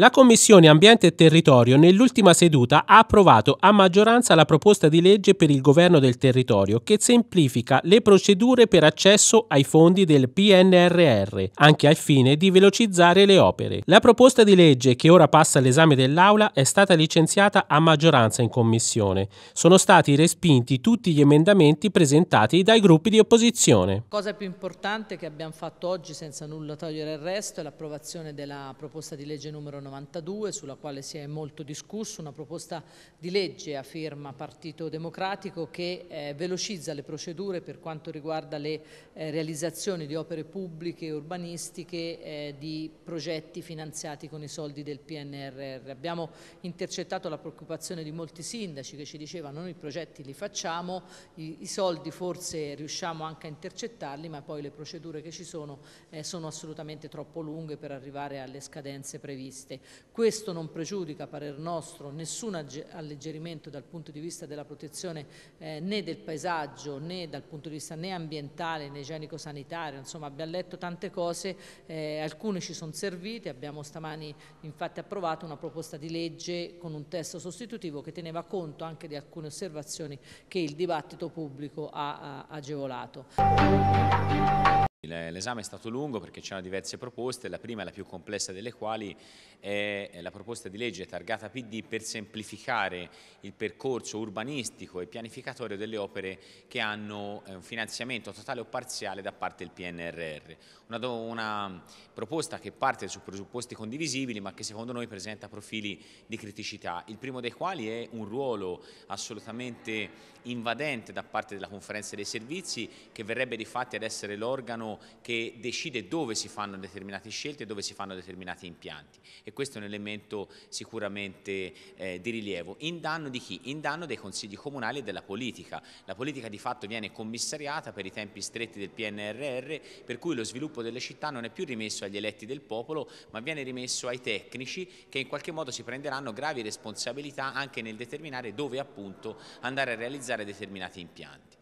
La Commissione Ambiente e Territorio nell'ultima seduta ha approvato a maggioranza la proposta di legge per il governo del territorio che semplifica le procedure per accesso ai fondi del PNRR, anche al fine di velocizzare le opere. La proposta di legge che ora passa all'esame dell'Aula è stata licenziata a maggioranza in Commissione. Sono stati respinti tutti gli emendamenti presentati dai gruppi di opposizione. La cosa più importante che abbiamo fatto oggi senza nulla togliere il resto è l'approvazione della proposta di legge numero 9 92 sulla quale si è molto discusso, una proposta di legge a firma Partito Democratico che eh, velocizza le procedure per quanto riguarda le eh, realizzazioni di opere pubbliche e urbanistiche eh, di progetti finanziati con i soldi del PNRR. Abbiamo intercettato la preoccupazione di molti sindaci che ci dicevano noi i progetti li facciamo, i, i soldi forse riusciamo anche a intercettarli ma poi le procedure che ci sono eh, sono assolutamente troppo lunghe per arrivare alle scadenze previste. Questo non pregiudica, a parer nostro, nessun alleggerimento dal punto di vista della protezione eh, né del paesaggio né dal punto di vista né ambientale né igienico-sanitario. Insomma abbiamo letto tante cose, eh, alcune ci sono servite, abbiamo stamani infatti approvato una proposta di legge con un testo sostitutivo che teneva conto anche di alcune osservazioni che il dibattito pubblico ha, ha agevolato. L'esame è stato lungo perché c'erano diverse proposte, la prima e la più complessa delle quali è la proposta di legge targata PD per semplificare il percorso urbanistico e pianificatorio delle opere che hanno eh, un finanziamento totale o parziale da parte del PNRR. Una, una proposta che parte su presupposti condivisibili ma che secondo noi presenta profili di criticità, il primo dei quali è un ruolo assolutamente invadente da parte della conferenza dei servizi che verrebbe di fatti ad essere l'organo organo che decide dove si fanno determinate scelte e dove si fanno determinati impianti e questo è un elemento sicuramente eh, di rilievo. In danno di chi? In danno dei consigli comunali e della politica. La politica di fatto viene commissariata per i tempi stretti del PNRR per cui lo sviluppo delle città non è più rimesso agli eletti del popolo ma viene rimesso ai tecnici che in qualche modo si prenderanno gravi responsabilità anche nel determinare dove appunto andare a realizzare determinati impianti.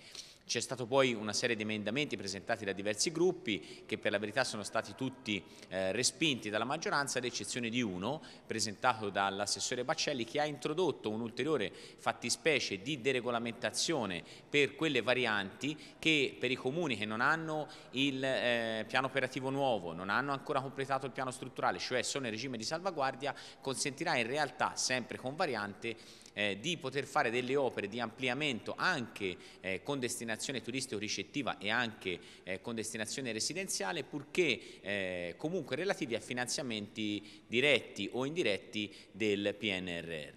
C'è stata poi una serie di emendamenti presentati da diversi gruppi che per la verità sono stati tutti eh, respinti dalla maggioranza ad eccezione di uno presentato dall'assessore Baccelli che ha introdotto un'ulteriore fattispecie di deregolamentazione per quelle varianti che per i comuni che non hanno il eh, piano operativo nuovo, non hanno ancora completato il piano strutturale, cioè sono in regime di salvaguardia, consentirà in realtà sempre con variante eh, di poter fare delle opere di ampliamento anche eh, con destinazione turistico-ricettiva e anche eh, con destinazione residenziale, purché eh, comunque relativi a finanziamenti diretti o indiretti del PNRR.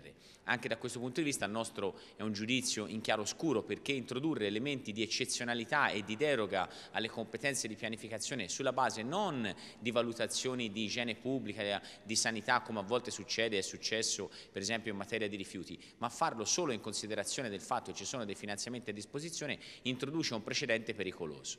Anche da questo punto di vista il nostro è un giudizio in chiaro scuro perché introdurre elementi di eccezionalità e di deroga alle competenze di pianificazione sulla base non di valutazioni di igiene pubblica, di sanità come a volte succede, e è successo per esempio in materia di rifiuti, ma farlo solo in considerazione del fatto che ci sono dei finanziamenti a disposizione introduce un precedente pericoloso.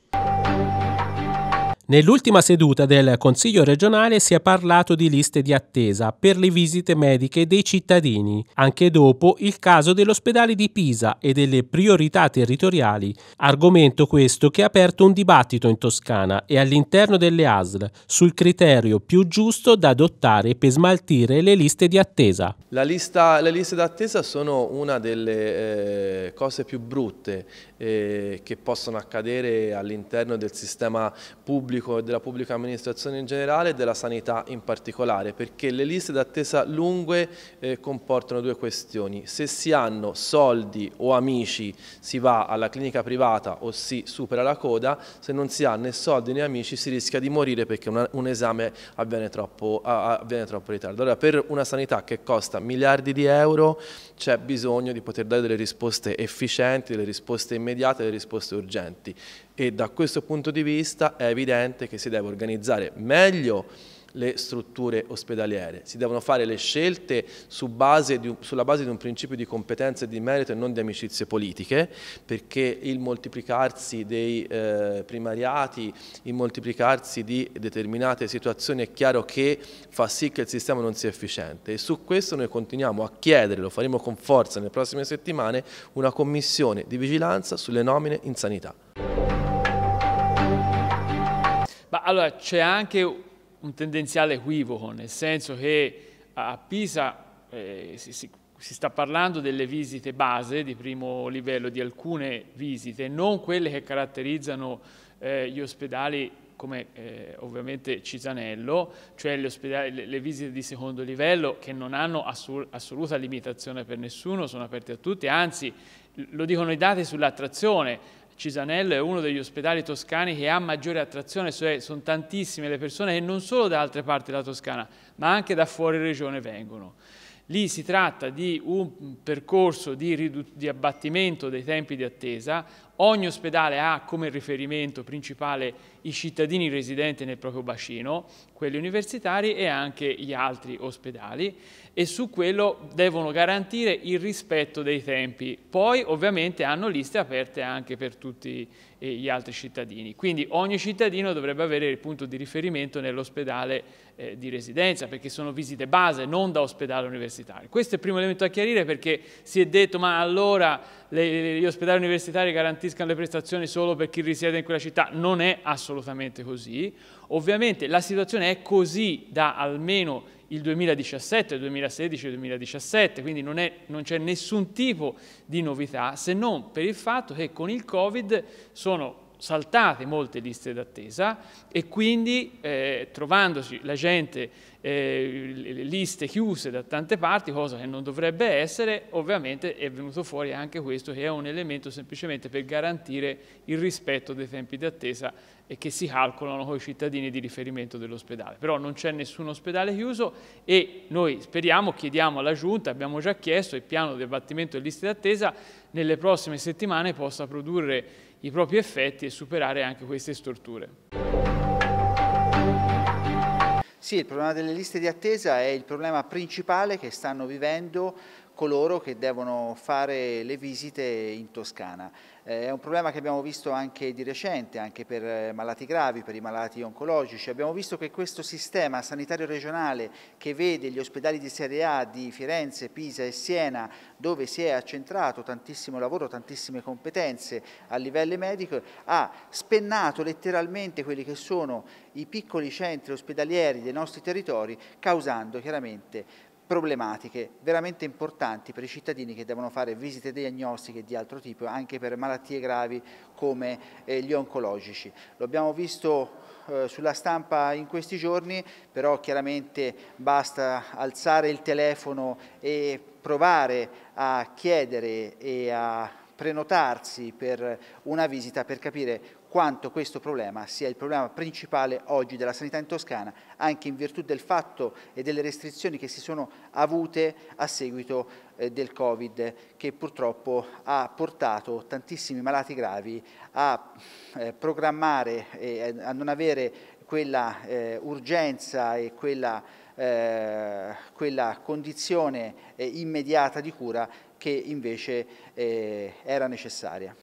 Nell'ultima seduta del Consiglio regionale si è parlato di liste di attesa per le visite mediche dei cittadini, anche dopo il caso dell'ospedale di Pisa e delle priorità territoriali, argomento questo che ha aperto un dibattito in Toscana e all'interno delle ASL sul criterio più giusto da adottare per smaltire le liste di attesa. Lista, le liste d'attesa sono una delle eh, cose più brutte eh, che possono accadere all'interno del sistema pubblico pubblico e della pubblica amministrazione in generale e della sanità in particolare, perché le liste d'attesa lunghe eh, comportano due questioni. Se si hanno soldi o amici si va alla clinica privata o si supera la coda, se non si ha né soldi né amici si rischia di morire perché una, un esame avviene troppo, a, avviene troppo in ritardo. Allora per una sanità che costa miliardi di euro c'è bisogno di poter dare delle risposte efficienti, delle risposte immediate, delle risposte urgenti e da questo punto di vista è evidente che si deve organizzare meglio le strutture ospedaliere, si devono fare le scelte su base un, sulla base di un principio di competenza e di merito e non di amicizie politiche, perché il moltiplicarsi dei eh, primariati, il moltiplicarsi di determinate situazioni è chiaro che fa sì che il sistema non sia efficiente e su questo noi continuiamo a chiedere, lo faremo con forza nelle prossime settimane, una commissione di vigilanza sulle nomine in sanità. Allora, c'è anche un tendenziale equivoco, nel senso che a Pisa eh, si, si, si, sta parlando delle visite base di primo livello, di alcune visite, non quelle che caratterizzano eh, gli ospedali come eh, ovviamente Cisanello, cioè le, le, visite di secondo livello che non hanno assol assoluta limitazione per nessuno, sono aperte a tutti, anzi lo dicono i dati sull'attrazione, Cisanello è uno degli ospedali toscani che ha maggiore attrazione, cioè sono tantissime le persone che non solo da altre parti della Toscana, ma anche da fuori regione vengono. Lì si tratta di un percorso di, di abbattimento dei tempi di attesa, Ogni ospedale ha come riferimento principale i cittadini residenti nel proprio bacino, quelli universitari e anche gli altri ospedali e su quello devono garantire il rispetto dei tempi. Poi ovviamente hanno liste aperte anche per tutti eh, gli altri cittadini. Quindi ogni cittadino dovrebbe avere il punto di riferimento nell'ospedale eh, di residenza perché sono visite base, non da ospedale universitario. Questo è il primo elemento a chiarire perché si è detto ma allora le, gli ospedali universitari garantiscano le prestazioni solo per chi risiede in quella città, non è assolutamente così. Ovviamente la situazione è così da almeno il 2017, 2016, 2017, quindi non, c'è nessun tipo di novità se non per il fatto che con il Covid sono saltate molte liste d'attesa e quindi eh, trovandosi la gente eh, liste chiuse da tante parti, cosa che non dovrebbe essere, ovviamente è venuto fuori anche questo che è un elemento semplicemente per garantire il rispetto dei tempi di attesa che si calcolano con i cittadini di riferimento dell'ospedale. Però non c'è nessun ospedale chiuso e noi speriamo, chiediamo alla Giunta, abbiamo già chiesto il piano di abbattimento delle liste d'attesa nelle prossime settimane possa produrre i propri effetti e superare anche queste storture. Sì, il problema delle liste di attesa è il problema principale che stanno vivendo coloro che devono fare le visite in Toscana. Eh, è un problema che abbiamo visto anche di recente, anche per eh, malati gravi, per i malati oncologici. Abbiamo visto che questo sistema sanitario regionale che vede gli ospedali di Serie A di Firenze, Pisa e Siena, dove si è accentrato tantissimo lavoro, tantissime competenze a livello medico, ha spennato letteralmente quelli che sono i piccoli centri ospedalieri dei nostri territori, causando chiaramente problematiche veramente importanti per i cittadini che devono fare visite diagnostiche di altro tipo anche per malattie gravi come eh, gli oncologici. Lo abbiamo visto eh, sulla stampa in questi giorni, però chiaramente basta alzare il telefono e provare a chiedere e a prenotarsi per una visita per capire quanto questo problema sia il problema principale oggi della sanità in Toscana, anche in virtù del fatto e delle restrizioni che si sono avute a seguito eh, del Covid, che purtroppo ha portato tantissimi malati gravi a eh, programmare e a non avere quella eh, urgenza e quella, eh, quella condizione eh, immediata di cura che invece eh, era necessaria.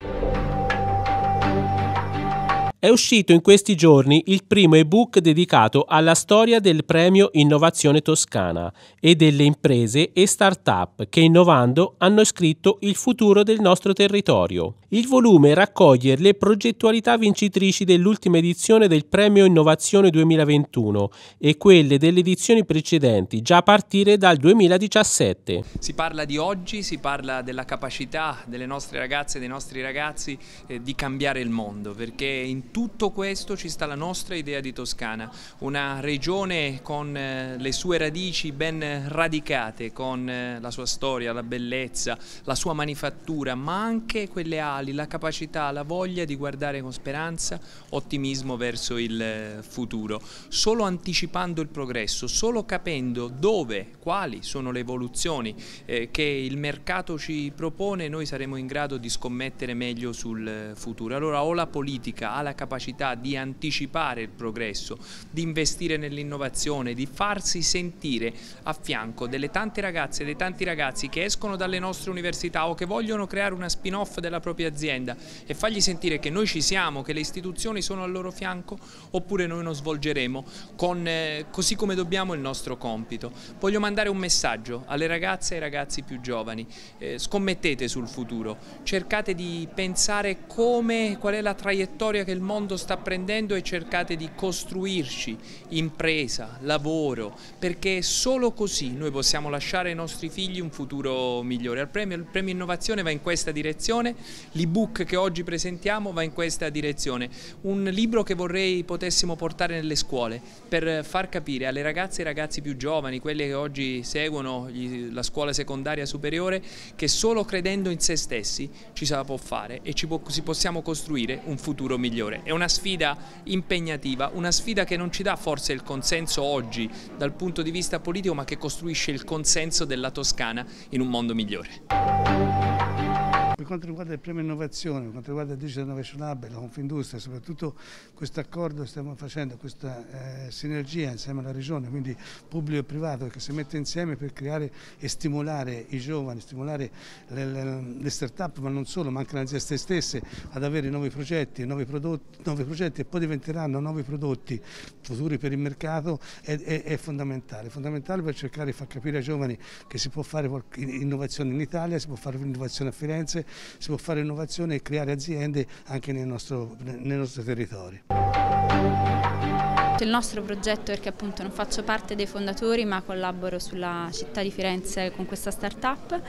È uscito in questi giorni il primo ebook dedicato alla storia del premio Innovazione Toscana e delle imprese e start-up che innovando hanno scritto il futuro del nostro territorio. Il volume raccoglie le progettualità vincitrici dell'ultima edizione del premio Innovazione 2021 e quelle delle edizioni precedenti già a partire dal 2017. Si parla di oggi, si parla della capacità delle nostre ragazze e dei nostri ragazzi eh, di cambiare il mondo perché in tutto questo ci sta la nostra idea di Toscana, una regione con eh, le sue radici ben radicate, con eh, la sua storia, la bellezza, la sua manifattura, ma anche quelle ali, la capacità, la voglia di guardare con speranza, ottimismo verso il eh, futuro. Solo anticipando il progresso, solo capendo dove, quali sono le evoluzioni che il mercato ci propone, noi saremo in grado di scommettere meglio sul futuro. Allora o la politica ha la capacità di anticipare il progresso, di investire nell'innovazione, di farsi sentire a fianco delle tante ragazze e dei tanti ragazzi che escono dalle nostre università o che vogliono creare una spin-off della propria azienda e fargli sentire che noi ci siamo, che le istituzioni sono al loro fianco oppure noi non svolgeremo con, eh, così come dobbiamo il nostro compito. Voglio mandare un messaggio alle ragazze e ai ragazzi più giovani, eh, scommettete sul futuro, cercate di pensare come, qual è la traiettoria che il mondo mondo sta prendendo e cercate di costruirci impresa, lavoro, perché solo così noi possiamo lasciare ai nostri figli un futuro migliore. Il premio, il premio Innovazione va in questa direzione, l'ebook che oggi presentiamo va in questa direzione, un libro che vorrei potessimo portare nelle scuole per far capire alle ragazze e ai ragazzi più giovani, quelli che oggi seguono la scuola secondaria superiore, che solo credendo in se stessi ci si può fare e ci possiamo costruire un futuro migliore vincere. È una sfida impegnativa, una sfida che non ci dà forse il consenso oggi dal punto di vista politico ma che costruisce il consenso della Toscana in un mondo migliore. Per quanto riguarda il premio innovazione, per quanto riguarda il Digital Innovation Hub e la Confindustria, soprattutto questo accordo che stiamo facendo, questa eh, sinergia insieme alla Regione, quindi pubblico e privato, che si mette insieme per creare e stimolare i giovani, stimolare le, le, le start-up, ma non solo, ma anche le aziende stesse ad avere nuovi progetti, nuovi, prodotti, nuovi progetti e poi diventeranno nuovi prodotti futuri per il mercato, è, è, è fondamentale. È fondamentale per cercare di far capire ai giovani che si può fare innovazione in Italia, si può fare innovazione a Firenze, si può fare innovazione e creare aziende anche nei nostri territori. Il nostro progetto, perché appunto non faccio parte dei fondatori ma collaboro sulla città di Firenze con questa start-up,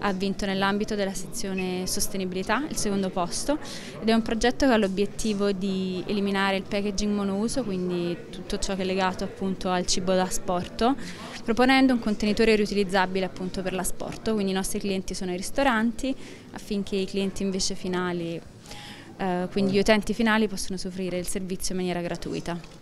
ha vinto nell'ambito della sezione sostenibilità il secondo posto ed è un progetto che ha l'obiettivo di eliminare il packaging monouso, quindi tutto ciò che è legato appunto al cibo da sporto, proponendo un contenitore riutilizzabile appunto per l'asporto, quindi i nostri clienti sono i ristoranti affinché i clienti invece finali, eh, quindi gli utenti finali possono soffrire il servizio in maniera gratuita.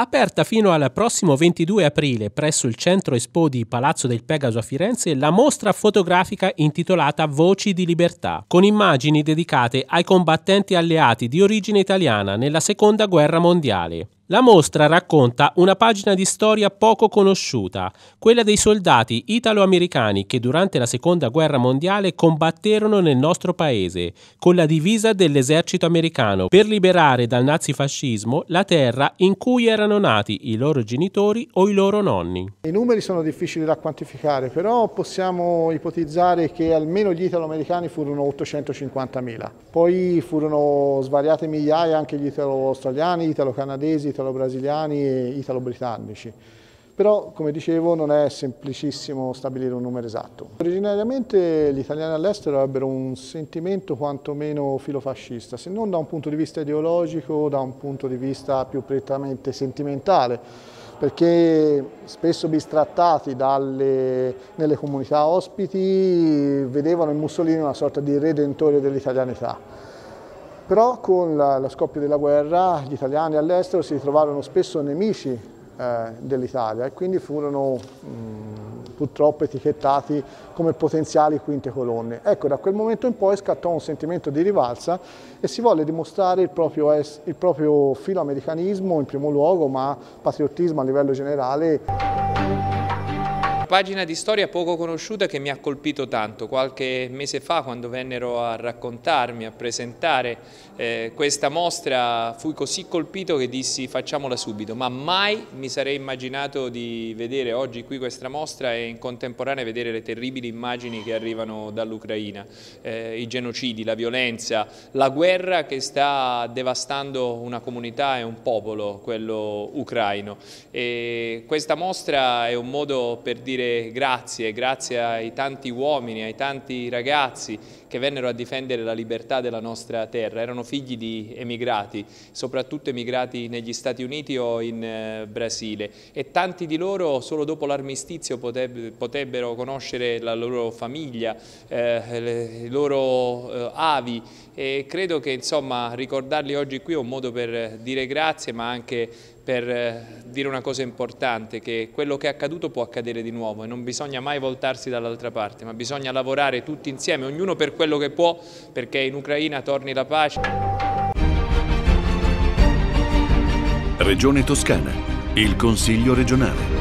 Aperta fino al prossimo 22 aprile presso il centro Expo di Palazzo del Pegaso a Firenze la mostra fotografica intitolata Voci di Libertà, con immagini dedicate ai combattenti alleati di origine italiana nella Seconda Guerra Mondiale. La mostra racconta una pagina di storia poco conosciuta, quella dei soldati italo-americani che durante la Seconda Guerra Mondiale combatterono nel nostro paese con la divisa dell'esercito americano per liberare dal nazifascismo la terra in cui erano nati i loro genitori o i loro nonni. I numeri sono difficili da quantificare, però possiamo ipotizzare che almeno gli italo-americani furono 850.000. Poi furono svariate migliaia anche gli italo-australiani, italo-canadesi, italo-brasiliani e italo-britannici. Però, come dicevo, non è semplicissimo stabilire un numero esatto. Originariamente gli italiani all'estero ebbero un sentimento quantomeno filofascista, se non da un punto di vista ideologico, da un punto di vista più prettamente sentimentale, perché spesso bistrattati dalle, nelle comunità ospiti vedevano in Mussolini una sorta di redentore dell'italianità però con la, lo scoppio della guerra gli italiani all'estero si ritrovarono spesso nemici eh, dell'Italia e quindi furono mh, mm, purtroppo etichettati come potenziali quinte colonne. Ecco, da quel momento in poi scattò un sentimento di rivalsa e si volle dimostrare il proprio, es, il proprio filoamericanismo in primo luogo, ma patriottismo a livello generale pagina di storia poco conosciuta che mi ha colpito tanto. Qualche mese fa quando vennero a raccontarmi, a presentare eh, questa mostra, fui così colpito che dissi facciamola subito, ma mai mi sarei immaginato di vedere oggi qui questa mostra e in contemporanea vedere le terribili immagini che arrivano dall'Ucraina, eh, i genocidi, la violenza, la guerra che sta devastando una comunità e un popolo, quello ucraino. E questa mostra è un modo per dire dire grazie, grazie ai tanti uomini, ai tanti ragazzi che vennero a difendere la libertà della nostra terra, erano figli di emigrati, soprattutto emigrati negli Stati Uniti o in eh, Brasile e tanti di loro solo dopo l'armistizio potrebbero conoscere la loro famiglia, eh, i loro eh, avi e credo che insomma ricordarli oggi qui è un modo per dire grazie ma anche per eh, dire una cosa importante, che quello che è accaduto può accadere di nuovo e non bisogna mai voltarsi dall'altra parte, ma bisogna lavorare tutti insieme, ognuno per quello che può, perché in Ucraina torni la pace. Regione Toscana, il Consiglio regionale.